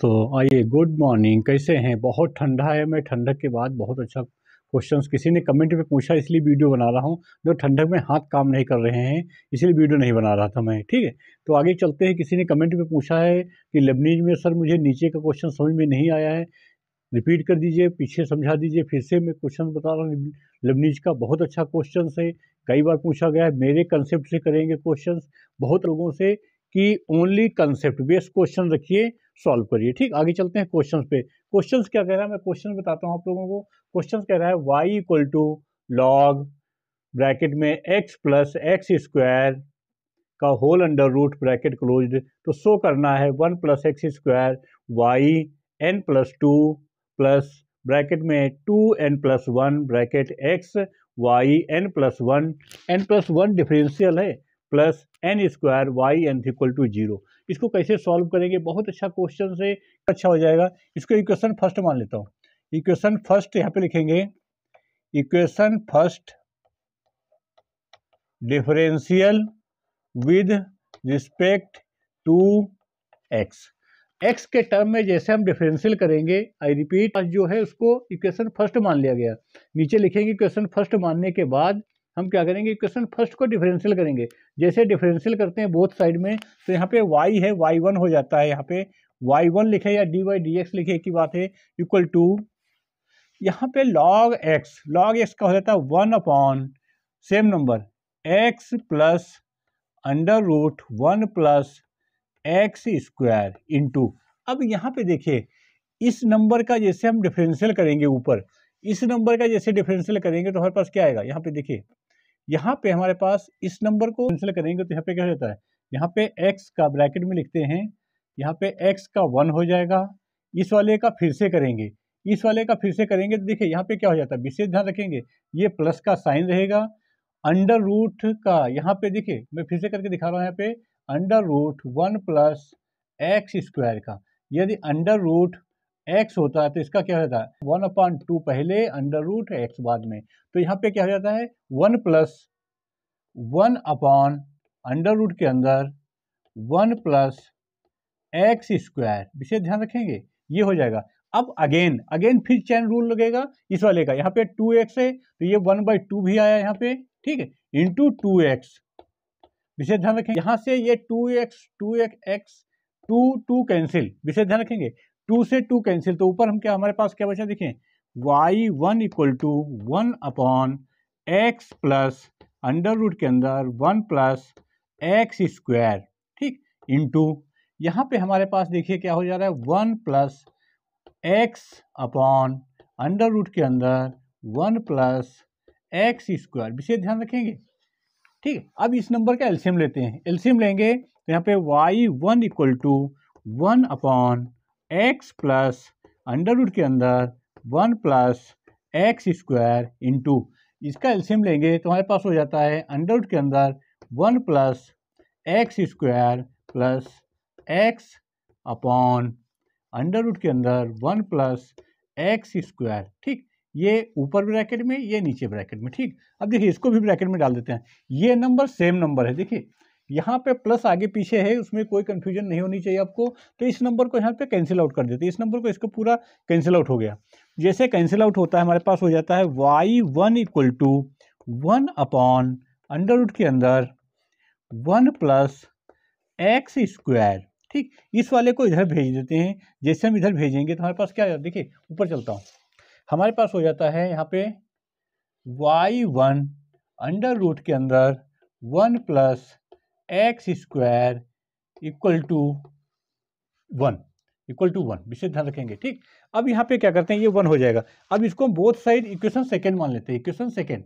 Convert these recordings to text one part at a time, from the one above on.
तो आइए good morning कैसे हैं बहुत ठंडा है मैं ठंडक के बाद बहुत अच्छा क्वेश्चन किसी ने कमेंट में पूछा इसलिए वीडियो बना रहा हूँ जो ठंडक में हाथ काम नहीं कर रहे हैं इसलिए वीडियो नहीं बना रहा था मैं ठीक है तो आगे चलते हैं किसी ने कमेंट में पूछा है कि लेबनीज में सर मुझे नीचे का क्वेश्चन समझ में नहीं आया है रिपीट कर दीजिए पीछे समझा दीजिए फिर से मैं क्वेश्चन बता रहा हूँ लेबनीज का बहुत अच्छा क्वेश्चन है कई बार पूछा गया है मेरे कंसेप्ट से करेंगे क्वेश्चन बहुत लोगों से कि ओनली कंसेप्ट बेस्ड क्वेश्चन रखिए सॉल्व करिए ठीक आगे चलते हैं क्वेश्चन पे क्वेश्चन क्या कह रहा है मैं क्वेश्चन बताता हूँ आप लोगों को क्वेश्चन कह रहा है Y equal to log bracket में एक्स प्लस एक्स स्क्वायर का whole under root bracket close तो सो करना है one plus x square Y N plus two plus bracket में two N plus one bracket X Y N plus one N plus one differential है plus N square Y N equal to zero इसको कैसे solve करेंगे बहुत अच्छा question से अच्छा हो जाएगा इसको इक्वेशन फर्स्ट मान लेता हूँ इक्वेशन फर्स्ट यहाँ पे लिखेंगे equation first differential with respect to X X के टर्म में जैसे हम डिफरेंशियल करेंगे आई रिपीट जो है उसको इक्वेशन फर्स्ट मान लिया गया नीचे लिखेंगे इक्वेशन फर्स्ट मानने के बाद हम क्या करेंगे इक्वेशन फर्स्ट को डिफरेंशियल करेंगे जैसे डिफरेंशियल करते हैं बोथ साइड में तो यहाँ पे y है y1 हो जाता है यहाँ पे y1 वन लिखे या dy dx डी एक्स लिखे की बात है इक्वल टू यहाँ पे log x log x का हो जाता है one upon same number x plus under root one plus x square into अब यहाँ पे देखिए इस नंबर का जैसे हम डिफरेंशियल करेंगे ऊपर इस नंबर का जैसे डिफरेंशियल करेंगे तो हमारे पास क्या आएगा यहाँ पे देखिए यहाँ पे हमारे पास इस नंबर को कैंसिल करेंगे तो यहाँ पे क्या हो जाता है यहाँ पे x का ब्रैकेट में लिखते हैं यहाँ पे x का वन हो जाएगा इस वाले का फिर से करेंगे इस वाले का फिर से करेंगे तो देखिए यहाँ पे क्या हो जाता है विशेष ध्यान रखेंगे ये प्लस का साइन रहेगा अंडर रूट का यहाँ पे देखिए मैं फिर से करके दिखा रहा हूँ यहाँ पे under root one plus x square का यदि अंडर रूट एक्स होता है तो इसका क्या हो जाता है वन अपॉन टू पहले अंडर रूट एक्स बाद में तो यहाँ पे क्या हो जाता है one plus one upon under root के अंदर वन प्लस एक्स स्क्वायर विशेष ध्यान रखेंगे ये हो जाएगा अब अगेन अगेन फिर चैन रूल लगेगा इस वाले का यहाँ पे टू एक्स है तो ये वन बाई टू भी आया यहाँ पे ठीक है इंटू टू एक्स विशेष ध्यान रखेंगे यहाँ से ये two X two X two two cancel विशेष ध्यान रखेंगे टू से टू कैंसिल तो ऊपर हम क्या हमारे पास क्या बचा देखें Y one equal to one upon X plus under root के अंदर वन प्लस एक्स स्क्वायर ठीक इंटू यहाँ पे हमारे पास देखिए क्या हो जा रहा है one plus X upon under root के अंदर वन प्लस एक्स स्क्वायर विशेष ध्यान रखेंगे ठीक है अब इस नंबर का एलसीएम लेते हैं एलसीएम लेंगे तो यहाँ पे Y one equal to one upon X plus under root के अंदर one plus x square into इसका एल्सियम लेंगे तो हमारे पास हो जाता है अंडर रूट के अंदर one plus x square plus X upon under root के अंदर वन प्लस एक्स स्क्वायर ठीक ये ऊपर ब्रैकेट में ये नीचे ब्रैकेट में ठीक अब देखिए इसको भी ब्रैकेट में डाल देते हैं ये नंबर सेम नंबर है देखिए यहाँ पे प्लस आगे पीछे है उसमें कोई कन्फ्यूजन नहीं होनी चाहिए आपको तो इस नंबर को यहाँ पे कैंसिल आउट कर देते हैं इस नंबर को इसको पूरा कैंसिल आउट हो गया जैसे कैंसिल आउट होता है हमारे पास हो जाता है Y one equal to one upon under के अंदर वन प्लस एक्स स्क्वायर ठीक इस वाले को इधर भेज देते हैं जैसे हम इधर भेजेंगे तो हमारे पास क्या देखिए ऊपर चलता हूँ हमारे पास हो जाता है यहाँ पे वाई वन अंडर रूट के अंदर one plus x square equal to one equal to one विशेष ध्यान रखेंगे ठीक अब यहाँ पे क्या करते हैं ये वन हो जाएगा अब इसको हम बोथ साइड इक्वेशन सेकेंड मान लेते हैं इक्वेशन सेकेंड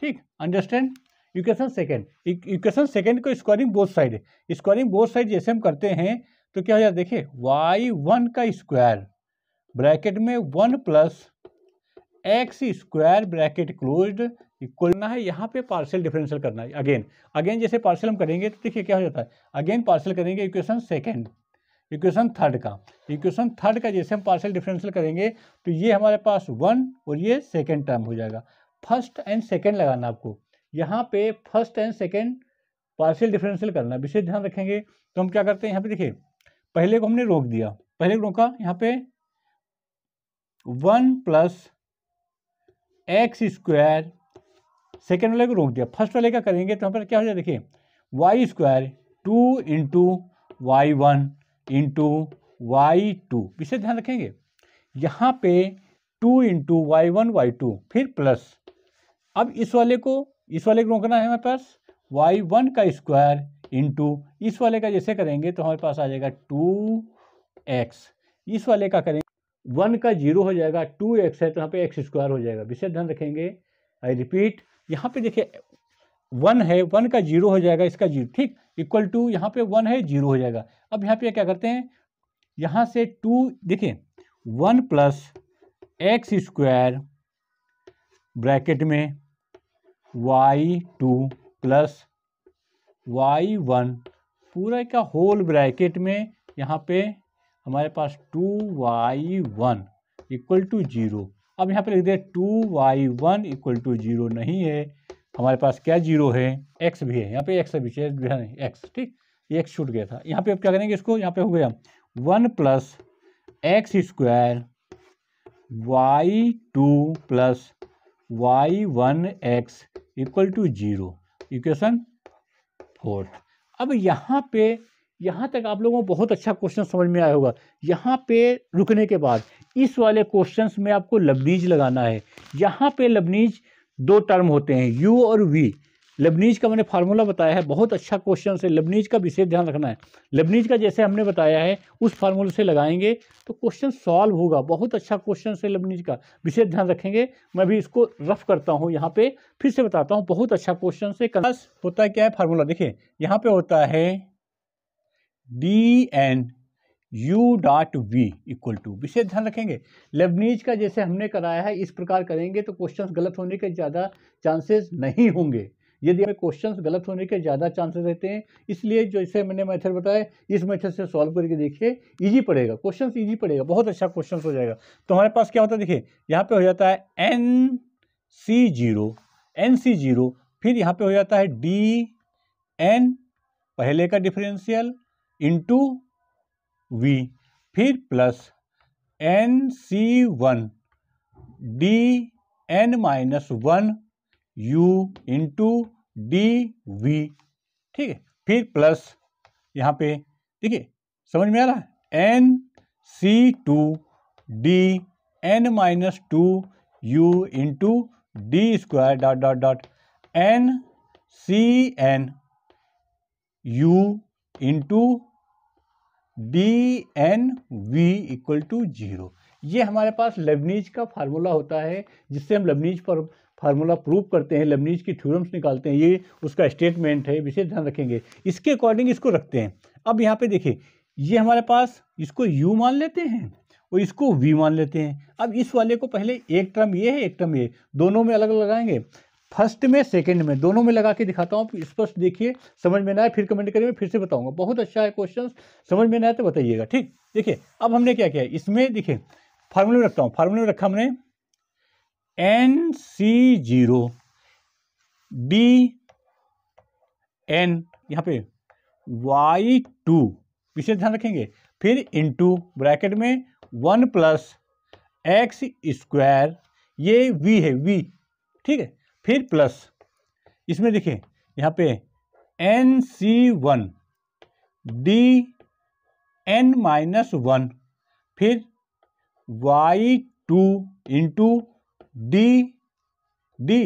ठीक understand equation second equation second को squaring both side squaring both side जैसे हम करते हैं तो क्या हो जाता देखिए वाई वन का स्क्वायर ब्रैकेट में one plus x square bracket close equal ना है यहाँ पे पार्शियल डिफरेंशियल करना है अगेन अगेन जैसे पार्शियल हम करेंगे तो देखिए क्या हो जाता है अगेन पार्शियल करेंगे इक्वेशन सेकेंड इक्वेशन थर्ड का इक्वेशन थर्ड का जैसे हम पार्शियल डिफरेंशियल करेंगे तो ये हमारे पास वन और ये सेकेंड टर्म हो जाएगा फर्स्ट एंड सेकेंड लगाना आपको यहाँ पे first and second partial differential करना विशेष ध्यान रखेंगे तो हम क्या करते हैं यहाँ पे देखिए पहले को हमने रोक दिया पहले को रोका यहाँ पे one plus x square second वाले को रोक दिया फर्स्ट वाले का करेंगे तो यहाँ पर क्या हो जाए देखिए Y square two into Y one into Y two इसे ध्यान रखेंगे यहाँ पे two into Y one Y two फिर प्लस अब इस वाले को इस वाले को रोकना है हमारे पास वाई वन का स्क्वायर इंटू इस वाले का जैसे करेंगे तो हमारे पास आ जाएगा टू एक्स इस वाले का करेंगे वन का जीरो हो जाएगा टू एक्स है तो यहाँ पे एक्स स्क्वायर हो जाएगा विशेष ध्यान रखेंगे आई रिपीट यहाँ पे देखिए वन है वन का जीरो हो जाएगा इसका जीरो ठीक इक्वल टू यहाँ पे वन है जीरो हो जाएगा अब यहाँ पे क्या करते हैं यहाँ से टू देखिए one plus x square bracket में Y two plus Y one पूरा का होल ब्रैकेट में यहाँ पे हमारे पास two Y one equal to zero अब यहाँ पे लिख दे two Y one equal to zero नहीं है हमारे पास क्या जीरो है एक्स भी है यहाँ पे एक्स है एक्स ठीक ये एक्स छूट गया था यहाँ पे अब क्या करेंगे इसको यहाँ पे हो गया one plus x square Y two plus Y one X equal to zero equation fourth अब यहाँ पे यहाँ तक आप लोगों को बहुत अच्छा क्वेश्चन समझ में आया होगा यहाँ पे रुकने के बाद इस वाले क्वेश्चन में आपको लबनीज लगाना है यहाँ पे लबनीज दो टर्म होते हैं यू और वी लबनीज का मैंने फार्मूला बताया है बहुत अच्छा क्वेश्चन है लबनीज का विशेष ध्यान रखना है लबनीज का जैसे हमने बताया है उस फार्मूले से लगाएंगे तो क्वेश्चन सॉल्व होगा बहुत अच्छा क्वेश्चन है लबनीज का विशेष ध्यान रखेंगे मैं भी इसको रफ करता हूँ यहाँ पे फिर से बताता हूँ बहुत अच्छा क्वेश्चन से होता है क्या है फार्मूला देखिए यहाँ पे होता है D N u dot v equal to विशेष ध्यान रखेंगे लेबनीज का जैसे हमने कराया है इस प्रकार करेंगे तो क्वेश्चंस गलत होने के ज़्यादा चांसेस नहीं होंगे यदि हमें क्वेश्चंस गलत होने के ज़्यादा चांसेस रहते हैं इसलिए जो इसे मैंने मेथड बताया इस मेथड से सॉल्व करके देखिए इजी पड़ेगा क्वेश्चन ईजी पड़ेगा बहुत अच्छा क्वेश्चन हो जाएगा तो हमारे पास क्या होता है देखिए यहाँ पर हो जाता है n c zero n c zero फिर यहाँ पे हो जाता है डी एन पहले का डिफरेंशियल इंटू वी फिर plus n c one d n minus one u into d v ठीक है फिर प्लस यहाँ पे देखिए समझ में आ रहा है n c two d n minus two u into d square dot dot dot n c n u into d n v equal to zero ये हमारे पास लेबनीज का फार्मूला होता है जिससे हम लेबनीज पर फार्मूला प्रूव करते हैं लेबनीज की थ्योरम्स निकालते हैं ये उसका स्टेटमेंट है विशेष ध्यान रखेंगे इसके अकॉर्डिंग इसको रखते हैं अब यहाँ पे देखिए ये हमारे पास इसको यू मान लेते हैं और इसको वी मान लेते हैं अब इस वाले को पहले एक टर्म ये है एक टर्म ये दोनों में अलग अलग लगाएंगे फर्स्ट में सेकंड में दोनों में लगा के दिखाता हूँ स्पष्ट देखिए समझ में ना आए फिर कमेंट करिए मैं फिर से बताऊंगा बहुत अच्छा है क्वेश्चन समझ में ना आए तो बताइएगा ठीक देखिए अब हमने क्या किया इसमें देखिए फार्मूले में रखता हूँ फार्मूले में रखा हमने n c zero d n यहाँ पे वाई टू विशेष ध्यान रखेंगे फिर इंटू ब्रैकेट में वन प्लस एक्स स्क्वायर ये वी है वी ठीक है फिर प्लस इसमें देखिए यहाँ पे n c one d n minus one फिर y two into d d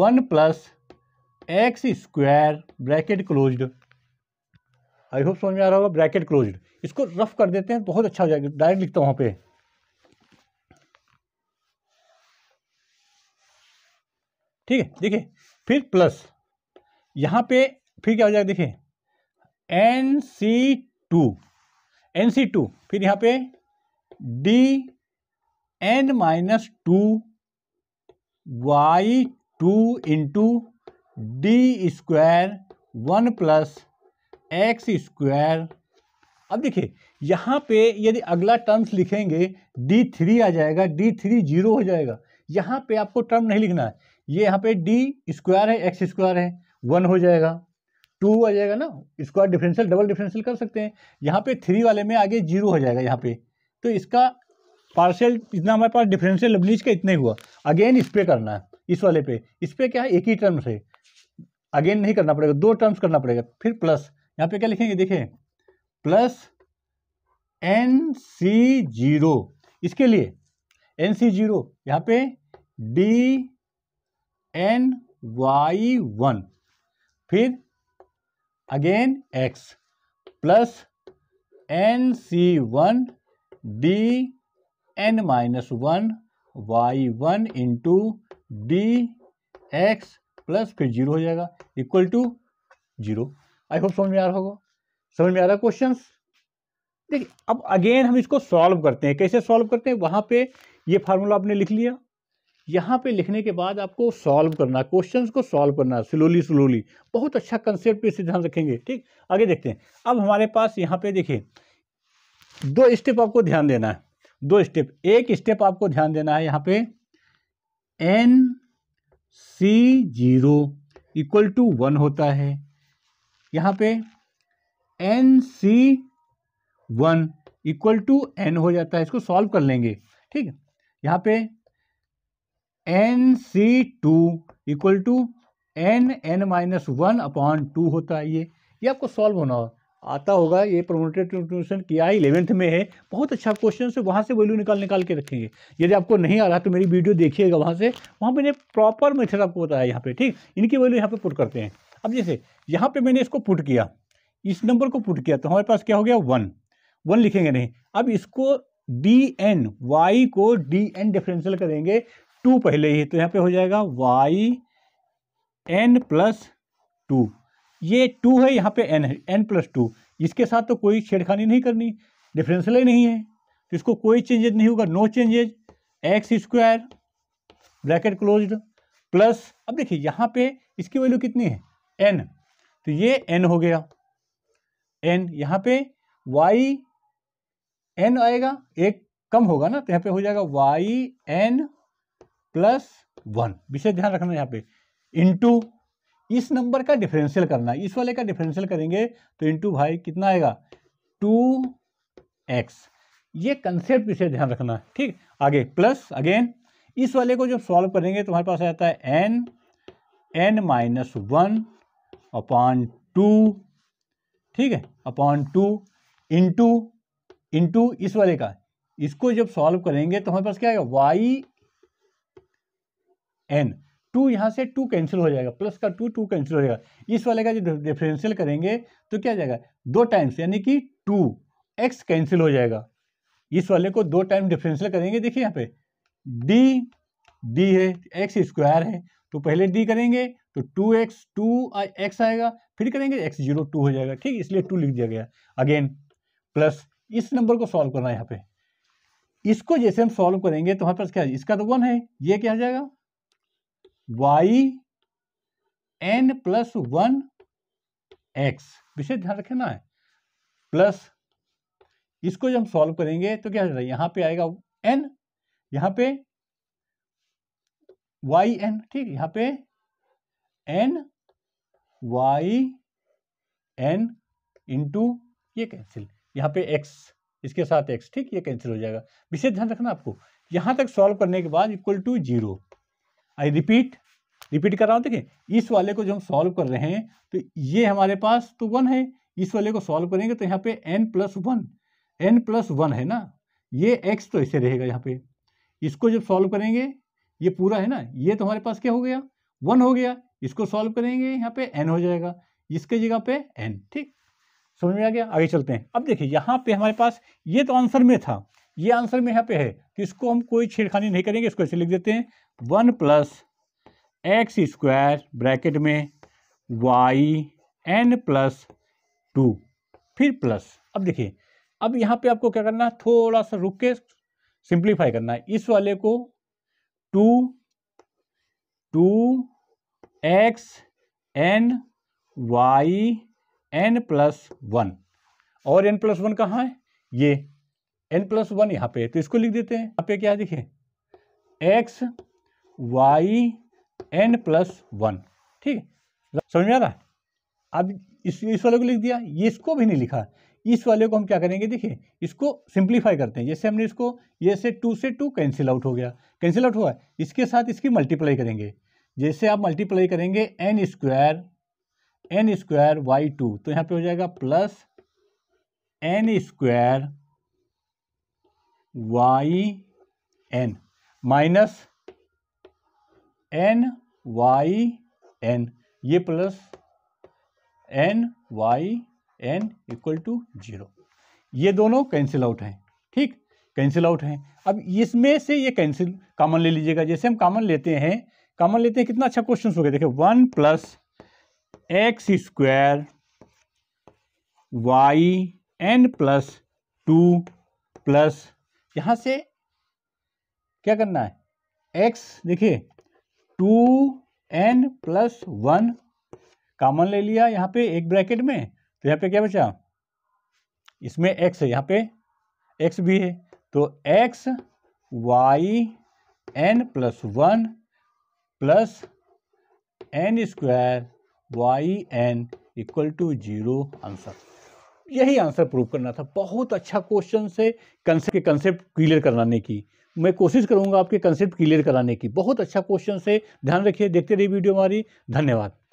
one plus x square bracket closed I hope समझ में आ रहा होगा ब्रैकेट क्लोज्ड इसको रफ कर देते हैं बहुत अच्छा हो जाएगा डायरेक्ट लिखता हूँ वहाँ पे ठीक है देखिए फिर प्लस यहाँ पे फिर क्या हो जाएगा देखिए n c two n c two फिर यहाँ पे d n minus two y two into d square one plus x square अब देखिए यहाँ पे यदि अगला टर्म्स लिखेंगे डी थ्री आ जाएगा डी थ्री जीरो हो जाएगा यहाँ पे आपको टर्म नहीं लिखना है ये यहाँ पे डी स्क्वायर है एक्स स्क्वायर है वन हो जाएगा टू आ जाएगा ना स्क्वायर डिफरेंशियल डबल डिफरेंशियल कर सकते हैं यहाँ पे थ्री वाले में आगे जीरो हो जाएगा यहाँ पे तो इसका पार्शियल इतना हमारे पास डिफरेंशियल डब्लीज का इतना ही हुआ अगेन इस पर करना है इस वाले पे इस पर क्या है एक ही टर्म्स है अगेन नहीं करना पड़ेगा दो टर्म्स करना पड़ेगा फिर प्लस यहाँ पे क्या लिखेंगे देखें प्लस एन सी जीरो इसके लिए एन सी जीरो यहाँ पे डी एन वाई वन फिर again x plus n c one d n minus one y one into d x plus फिर जीरो हो जाएगा equal to zero I hope समझ में आ रहा होगा समझ में आ रहा है क्वेश्चन देखिए अब अगेन हम इसको सॉल्व करते हैं कैसे सॉल्व करते हैं वहां पे ये फार्मूला आपने लिख लिया यहाँ पे लिखने के बाद आपको सॉल्व करना क्वेश्चन को सॉल्व करना स्लोली स्लोली बहुत अच्छा कंसेप्ट इसे ध्यान रखेंगे ठीक आगे देखते हैं अब हमारे पास यहाँ पे देखिए दो स्टेप आपको ध्यान देना है दो स्टेप एक स्टेप आपको ध्यान देना है यहाँ पे n c zero equal to one होता है यहाँ पे n c one equal to n हो जाता है इसको सॉल्व कर लेंगे ठीक है यहाँ पे n c two equal to n n minus one upon two होता है ये ये आपको सॉल्व होना हो। आता होगा ये प्रोमोटेड ट्यूशन किया है इलेवेंथ में है बहुत अच्छा क्वेश्चन से वहाँ से वैल्यू निकाल निकाल के रखेंगे यदि आपको नहीं आ रहा तो मेरी वीडियो देखिएगा वहाँ से वहाँ मैंने प्रॉपर मेथड आपको बताया यहाँ पे ठीक इनकी वैल्यू यहाँ पे पुट करते हैं अब जैसे यहाँ पे मैंने इसको पुट किया इस नंबर को पुट किया तो हमारे पास क्या हो गया वन वन लिखेंगे नहीं अब इसको डी एन वाई को डी एन डिफरेंशियल करेंगे टू पहले ही तो यहाँ पे हो जाएगा वाई एन प्लस टू ये टू है यहाँ पे एन है एन प्लस टू इसके साथ तो कोई छेड़खानी नहीं करनी डिफरेंशियल ही नहीं है तो इसको कोई चेंजेज नहीं होगा no changes x square bracket close plus अब देखिए यहाँ पे इसकी वैल्यू कितनी है एन तो ये एन हो गया एन यहाँ पे वाई एन आएगा एक कम होगा ना तो यहाँ पे हो जाएगा वाई एन प्लस वन विशेष ध्यान रखना यहाँ पे इंटू इस नंबर का डिफरेंशियल करना इस वाले का डिफरेंशियल करेंगे तो इंटू भाई कितना आएगा टू एक्स ये कंसेप्ट विशेष ध्यान रखना ठीक आगे प्लस अगेन इस वाले को जब सॉल्व करेंगे तो हमारे पास जाता है n n minus one upon two ठीक है अपॉन टू इंटू इंटू इस वाले का इसको जब सॉल्व करेंगे तो हमारे पास क्या आएगा वाई एन टू यहाँ से टू कैंसिल हो जाएगा प्लस का टू टू कैंसिल हो जाएगा इस वाले का जो डिफरेंशियल करेंगे तो क्या जाएगा दो टाइम्स यानी कि टू एक्स कैंसिल हो जाएगा इस वाले को दो टाइम डिफरेंशियल करेंगे देखिए यहाँ पे डी डी है एक्स स्क्वायर है तो पहले डी करेंगे तो टू एक्स टू एक्स आएगा फिर करेंगे एक्स जीरो टू हो जाएगा ठीक इसलिए टू लिख दिया गया अगेन प्लस इस नंबर को सॉल्व करना है यहाँ पे इसको जैसे हम सॉल्व करेंगे तो हमारे पास क्या है इसका तो वन है ये क्या हो जाएगा y N plus one x विशेष ध्यान रखना है प्लस इसको जब हम सॉल्व करेंगे तो क्या है यहां पे आएगा एन यहां पे वाई एन ठीक यहां पे एन वाई एन इंटू ये कैंसिल यहां पे एक्स इसके साथ एक्स ठीक ये कैंसिल हो जाएगा विशेष ध्यान रखना आपको यहां तक सॉल्व करने के बाद equal to zero I repeat repeat कर रहा हूँ देखिए इस वाले को जो हम सॉल्व कर रहे हैं तो ये हमारे पास तो वन है इस वाले को सॉल्व करेंगे तो यहाँ पे n plus one N plus one है ना ये एक्स तो ऐसे रहेगा यहाँ पे इसको जब सॉल्व करेंगे ये पूरा है ना ये तो हमारे पास क्या हो गया वन हो गया इसको सॉल्व करेंगे यहाँ पे एन हो जाएगा इसके जगह पे एन ठीक समझ में आ गया आगे चलते हैं अब देखिए यहाँ पे हमारे पास ये तो आंसर में था ये आंसर में यहाँ पे है कि इसको हम कोई छेड़खानी नहीं करेंगे इसको ऐसे लिख देते हैं one plus x square bracket में वाई एन प्लस टू फिर प्लस अब देखिए अब यहाँ पे आपको क्या करना है थोड़ा सा रुक के सिंप्लीफाई करना है इस वाले को two two x n y N plus one और एन प्लस वन कहाँ है ये एन प्लस वन यहाँ पे तो इसको लिख देते हैं यहाँ पे क्या दिखे x Y N plus one ठीक समझ में आ रहा अब इस इस वाले को लिख दिया ये इसको भी नहीं लिखा इस वाले को हम क्या करेंगे देखिए इसको सिंप्लीफाई करते हैं जैसे हमने इसको ये से टू से टू कैंसिल आउट हो गया कैंसिल आउट हुआ इसके साथ इसकी मल्टीप्लाई करेंगे जैसे आप मल्टीप्लाई करेंगे n square n square Y two तो यहाँ पे हो जाएगा plus N square Y n minus n y n ये plus n y N equal to zero ये दोनों कैंसिल आउट हैं ठीक कैंसिल आउट हैं अब इसमें से ये कैंसिल कॉमन ले लीजिएगा जैसे हम कॉमन लेते हैं कॉमन लेते हैं कितना अच्छा क्वेश्चन हो गया देखिए one plus x square Y N plus two plus यहां से क्या करना है एक्स देखिए two N plus one common ले लिया यहाँ पे एक ब्रैकेट में तो यहां पे क्या बचा इसमें एक्स है यहाँ पे एक्स भी है तो x Y N plus one plus N square Y N equal to zero answer यही आंसर प्रूव करना था बहुत अच्छा क्वेश्चन से कंसेप्ट के कंसेप्ट क्लियर कराने की मैं कोशिश करूंगा आपके कंसेप्ट क्लियर कराने की बहुत अच्छा क्वेश्चन से ध्यान रखिए देखते रहिए वीडियो हमारी धन्यवाद